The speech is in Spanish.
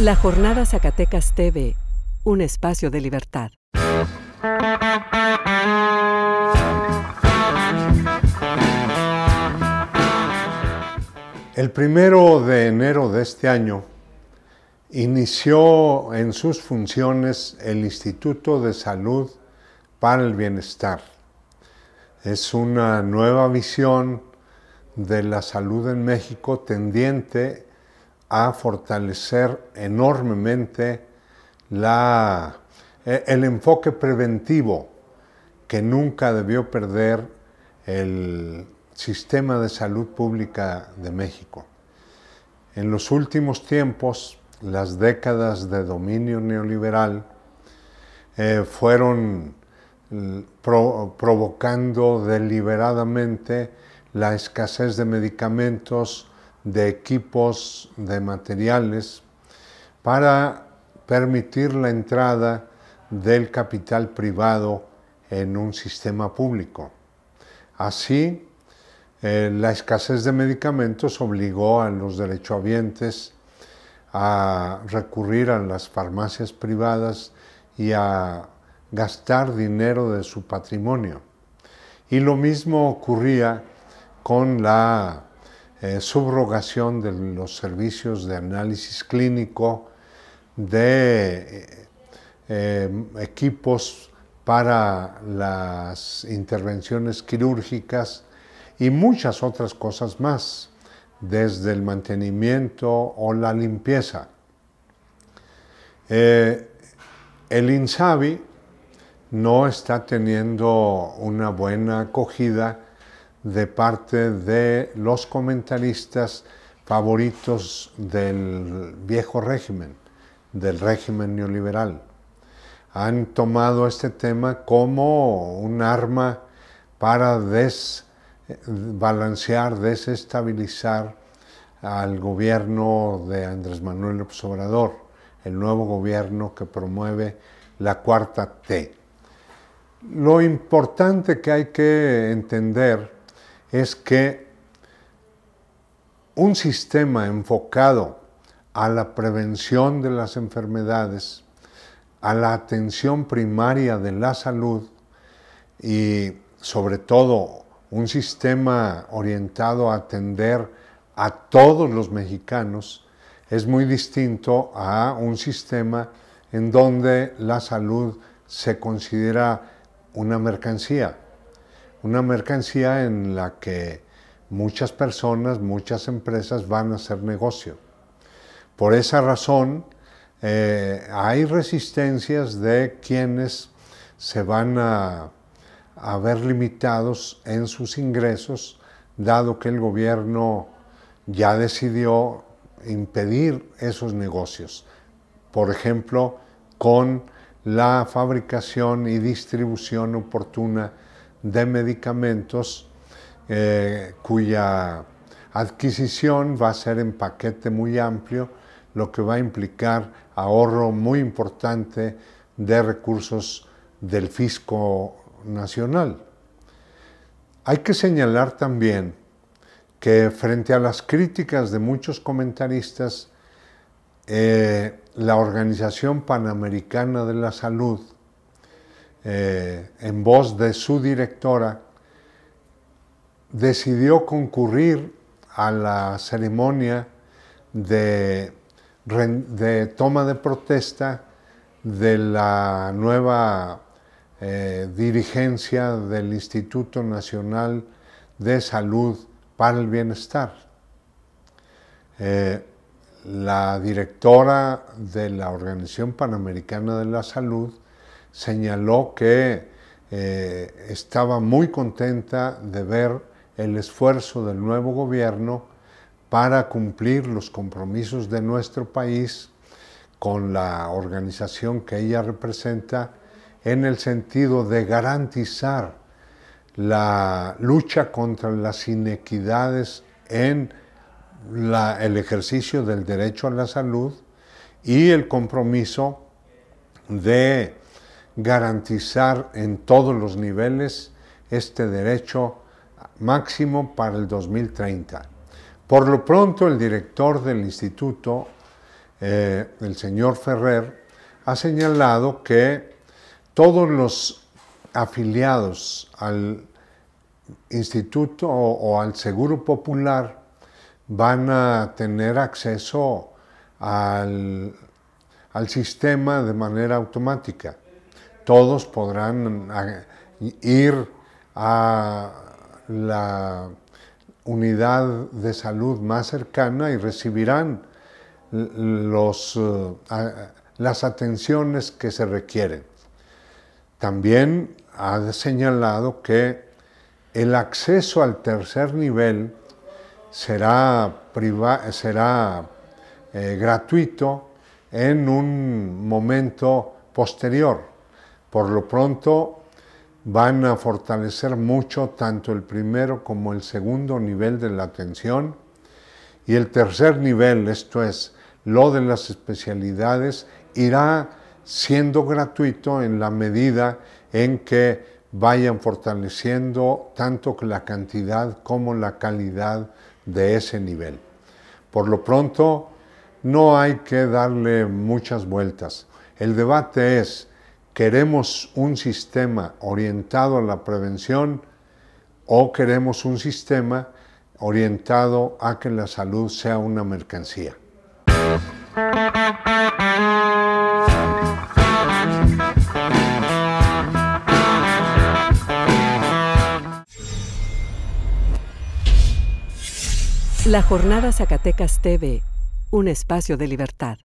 La Jornada Zacatecas TV, un espacio de libertad. El primero de enero de este año inició en sus funciones el Instituto de Salud para el Bienestar. Es una nueva visión de la salud en México tendiente a fortalecer enormemente la, e, el enfoque preventivo que nunca debió perder el sistema de salud pública de México. En los últimos tiempos, las décadas de dominio neoliberal eh, fueron mm, provocando deliberadamente la escasez de medicamentos, de equipos, de materiales, para permitir la entrada del capital privado en un sistema público. Así, eh, la escasez de medicamentos obligó a los derechohabientes a recurrir a las farmacias privadas y a gastar dinero de su patrimonio. Y lo mismo ocurría con la eh, subrogación de los servicios de análisis clínico, de eh, eh, equipos para las intervenciones quirúrgicas y muchas otras cosas más, desde el mantenimiento o la limpieza. el INSABI no está teniendo una buena acogida de parte de los comentaristas favoritos del viejo régimen, del régimen neoliberal. Han tomado este tema como un arma para desbalancear, desestabilizar al gobierno de Andrés Manuel López Obrador, el nuevo gobierno que promueve la cuarta T. Lo importante que hay que entender es que un sistema enfocado a la prevención de las enfermedades, a la atención primaria de la salud y sobre todo un sistema orientado a atender a todos los mexicanos es muy distinto a un sistema en donde la salud se considera una mercancía, una mercancía en la que muchas personas, muchas empresas van a hacer negocio. Por esa razón, eh, hay resistencias de quienes se van a, a ver limitados en sus ingresos, dado que el gobierno ya decidió impedir esos negocios. Por ejemplo, con la fabricación y distribución oportuna de medicamentos eh, cuya adquisición va a ser en paquete muy amplio, lo que va a implicar ahorro muy importante de recursos del fisco nacional. Hay que señalar también que frente a las críticas de muchos comentaristas, eh, la Organización Panamericana de la Salud eh, en voz de su directora, decidió concurrir a la ceremonia de, toma de protesta de la nueva eh, dirigencia del Instituto Nacional de Salud para el Bienestar. Eh, la directora de la Organización Panamericana de la Salud señaló que eh, estaba muy contenta de ver el esfuerzo del nuevo gobierno para cumplir los compromisos de nuestro país con la organización que ella representa en el sentido de garantizar la lucha contra las inequidades en el ejercicio del derecho a la salud y el compromiso de garantizar en todos los niveles este derecho máximo para el 2030. Por lo pronto, el director del instituto, eh, el señor Ferrer, ha señalado que todos los afiliados al instituto o, al Seguro Popular van a tener acceso al sistema de manera automática todos podrán ah, ir a la unidad de salud más cercana y recibirán ah, las atenciones que se requieren. También ha señalado que el acceso al tercer nivel será, será eh, gratuito en un momento posterior por lo pronto van a fortalecer mucho tanto el primero como el segundo nivel de la atención y el tercer nivel, esto es, lo de las especialidades, irá siendo gratuito en la medida en que vayan fortaleciendo tanto la cantidad como la calidad de ese nivel. Por lo pronto, no hay que darle muchas vueltas. El debate es, ¿Queremos un sistema orientado a la prevención o queremos un sistema orientado a que la salud sea una mercancía? La Jornada Zacatecas TV, un espacio de libertad.